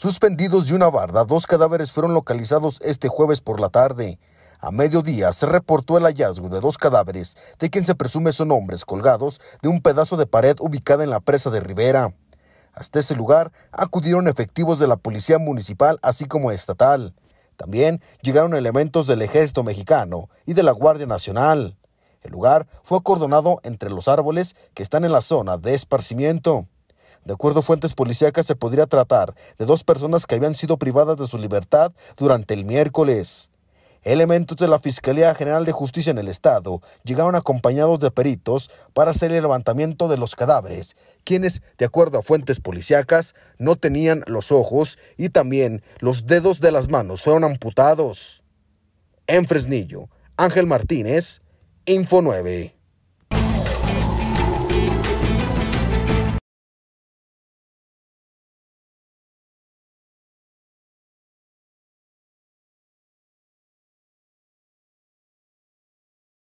Suspendidos de una barda, dos cadáveres fueron localizados este jueves por la tarde. A mediodía se reportó el hallazgo de dos cadáveres, de quien se presume son hombres colgados de un pedazo de pared ubicada en la presa de Rivera. Hasta ese lugar acudieron efectivos de la policía municipal así como estatal. También llegaron elementos del ejército mexicano y de la Guardia Nacional. El lugar fue acordonado entre los árboles que están en la zona de esparcimiento. De acuerdo a fuentes policíacas, se podría tratar de dos personas que habían sido privadas de su libertad durante el miércoles. Elementos de la Fiscalía General de Justicia en el Estado llegaron acompañados de peritos para hacer el levantamiento de los cadáveres, quienes, de acuerdo a fuentes policíacas, no tenían los ojos y también los dedos de las manos fueron amputados. En Fresnillo, Ángel Martínez, Info 9.